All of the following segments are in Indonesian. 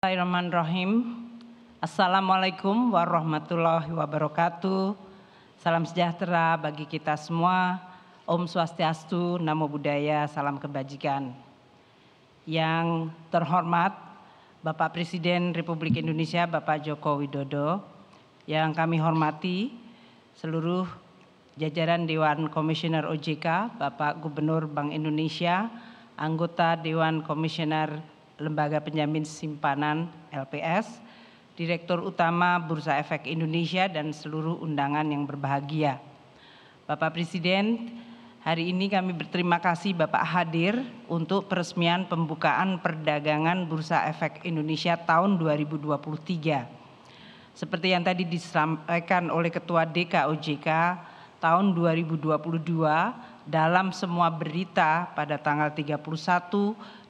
Bismillahirrahmanirrahim. Assalamualaikum warahmatullahi wabarakatuh. Salam sejahtera bagi kita semua. Om Swastiastu, Namo Buddhaya, Salam Kebajikan. Yang terhormat Bapak Presiden Republik Indonesia Bapak Joko Widodo, yang kami hormati seluruh jajaran Dewan Komisioner OJK, Bapak Gubernur Bank Indonesia, anggota Dewan Komisioner Lembaga Penjamin Simpanan LPS, Direktur Utama Bursa Efek Indonesia dan seluruh undangan yang berbahagia. Bapak Presiden, hari ini kami berterima kasih Bapak hadir untuk peresmian pembukaan perdagangan Bursa Efek Indonesia tahun 2023. Seperti yang tadi disampaikan oleh Ketua DKOJK, tahun 2022 dalam semua berita pada tanggal 31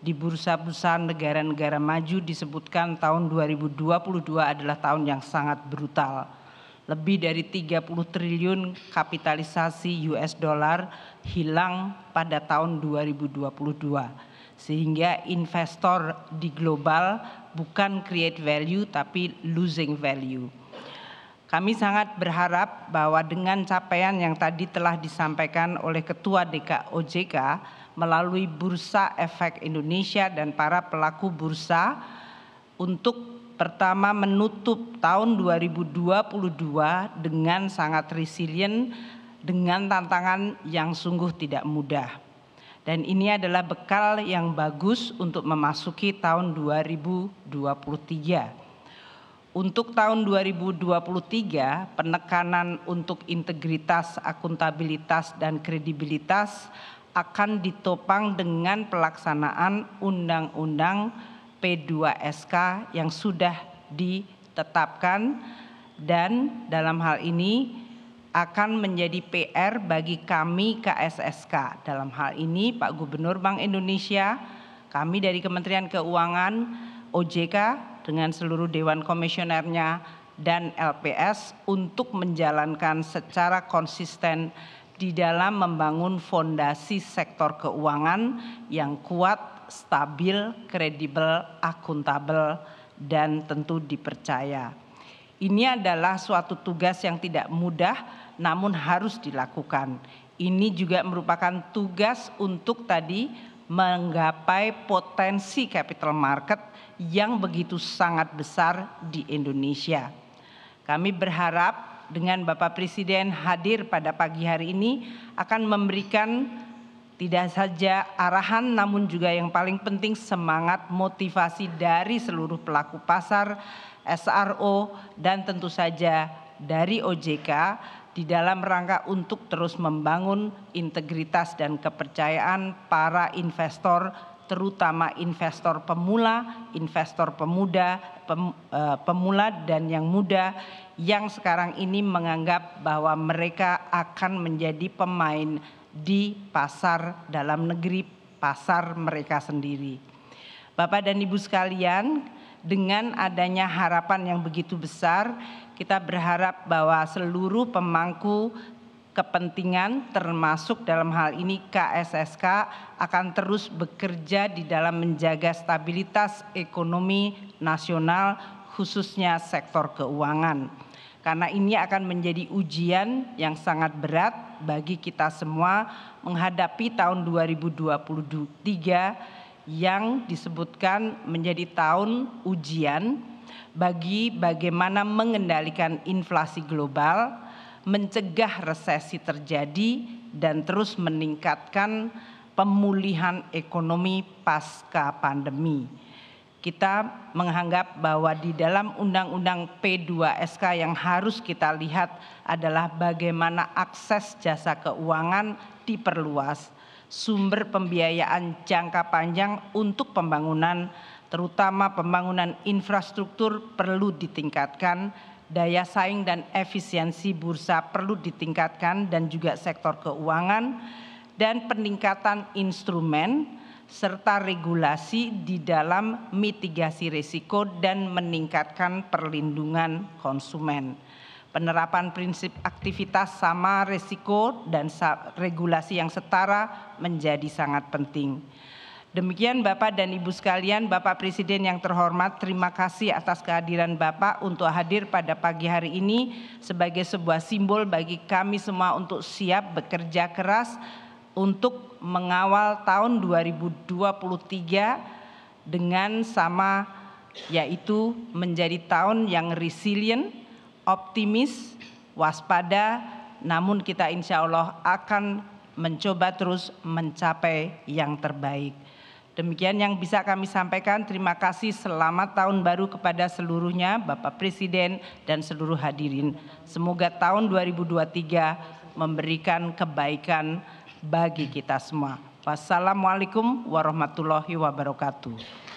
di bursa-bursa negara-negara maju disebutkan tahun 2022 adalah tahun yang sangat brutal. Lebih dari 30 triliun kapitalisasi US dollar hilang pada tahun 2022. Sehingga investor di global bukan create value tapi losing value kami sangat berharap bahwa dengan capaian yang tadi telah disampaikan oleh Ketua DKOJK melalui Bursa Efek Indonesia dan para pelaku bursa untuk pertama menutup tahun 2022 dengan sangat resilient dengan tantangan yang sungguh tidak mudah. Dan ini adalah bekal yang bagus untuk memasuki tahun 2023 untuk tahun 2023, penekanan untuk integritas, akuntabilitas, dan kredibilitas akan ditopang dengan pelaksanaan Undang-Undang P2SK yang sudah ditetapkan dan dalam hal ini akan menjadi PR bagi kami KSSK. Dalam hal ini Pak Gubernur Bank Indonesia, kami dari Kementerian Keuangan, OJK dengan seluruh Dewan Komisionernya dan LPS untuk menjalankan secara konsisten di dalam membangun fondasi sektor keuangan yang kuat, stabil, kredibel, akuntabel, dan tentu dipercaya. Ini adalah suatu tugas yang tidak mudah, namun harus dilakukan. Ini juga merupakan tugas untuk tadi menggapai potensi capital market yang begitu sangat besar di Indonesia. Kami berharap dengan Bapak Presiden hadir pada pagi hari ini akan memberikan tidak saja arahan namun juga yang paling penting semangat motivasi dari seluruh pelaku pasar, SRO dan tentu saja dari OJK di dalam rangka untuk terus membangun integritas dan kepercayaan para investor terutama investor pemula, investor pemuda, pem, e, pemula dan yang muda yang sekarang ini menganggap bahwa mereka akan menjadi pemain di pasar dalam negeri pasar mereka sendiri. Bapak dan Ibu sekalian, dengan adanya harapan yang begitu besar, kita berharap bahwa seluruh pemangku kepentingan termasuk dalam hal ini KSSK akan terus bekerja di dalam menjaga stabilitas ekonomi nasional khususnya sektor keuangan. Karena ini akan menjadi ujian yang sangat berat bagi kita semua menghadapi tahun 2023 yang disebutkan menjadi tahun ujian bagi bagaimana mengendalikan inflasi global, mencegah resesi terjadi dan terus meningkatkan pemulihan ekonomi pasca pandemi. Kita menganggap bahwa di dalam undang-undang P2SK yang harus kita lihat adalah bagaimana akses jasa keuangan diperluas sumber pembiayaan jangka panjang untuk pembangunan terutama pembangunan infrastruktur perlu ditingkatkan, daya saing dan efisiensi bursa perlu ditingkatkan dan juga sektor keuangan dan peningkatan instrumen serta regulasi di dalam mitigasi risiko dan meningkatkan perlindungan konsumen. Penerapan prinsip aktivitas sama risiko dan regulasi yang setara menjadi sangat penting. Demikian Bapak dan Ibu sekalian, Bapak Presiden yang terhormat, terima kasih atas kehadiran Bapak untuk hadir pada pagi hari ini sebagai sebuah simbol bagi kami semua untuk siap bekerja keras untuk mengawal tahun 2023 dengan sama yaitu menjadi tahun yang resilient, optimis, waspada, namun kita insya Allah akan mencoba terus mencapai yang terbaik. Demikian yang bisa kami sampaikan. Terima kasih selamat tahun baru kepada seluruhnya, Bapak Presiden dan seluruh hadirin. Semoga tahun 2023 memberikan kebaikan bagi kita semua. Wassalamualaikum warahmatullahi wabarakatuh.